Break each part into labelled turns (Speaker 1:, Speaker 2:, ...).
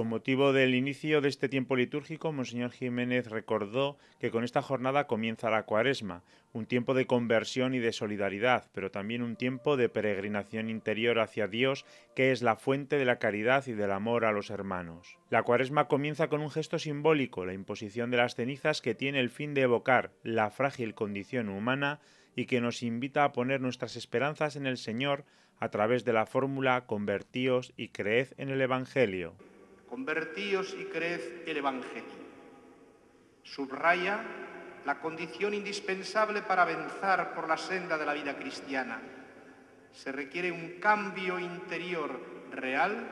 Speaker 1: Con motivo del inicio de este tiempo litúrgico, Monseñor Jiménez recordó que con esta jornada comienza la cuaresma, un tiempo de conversión y de solidaridad, pero también un tiempo de peregrinación interior hacia Dios, que es la fuente de la caridad y del amor a los hermanos. La cuaresma comienza con un gesto simbólico, la imposición de las cenizas que tiene el fin de evocar la frágil condición humana y que nos invita a poner nuestras esperanzas en el Señor a través de la fórmula convertíos y creed en el Evangelio.
Speaker 2: Convertíos y creed el Evangelio. Subraya la condición indispensable para avanzar por la senda de la vida cristiana. Se requiere un cambio interior real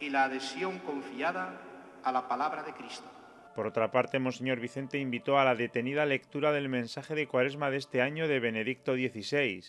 Speaker 2: y la adhesión confiada a la palabra de Cristo.
Speaker 1: Por otra parte, Monseñor Vicente invitó a la detenida lectura del mensaje de Cuaresma de este año de Benedicto XVI.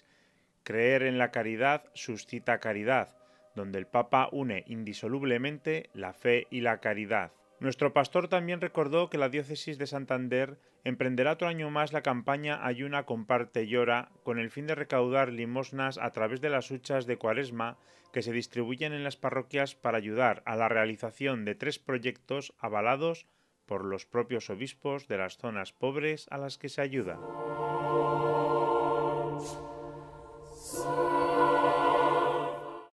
Speaker 1: Creer en la caridad suscita caridad donde el Papa une indisolublemente la fe y la caridad. Nuestro pastor también recordó que la diócesis de Santander emprenderá otro año más la campaña Ayuna, Comparte, Llora, con el fin de recaudar limosnas a través de las huchas de cuaresma que se distribuyen en las parroquias para ayudar a la realización de tres proyectos avalados por los propios obispos de las zonas pobres a las que se ayuda.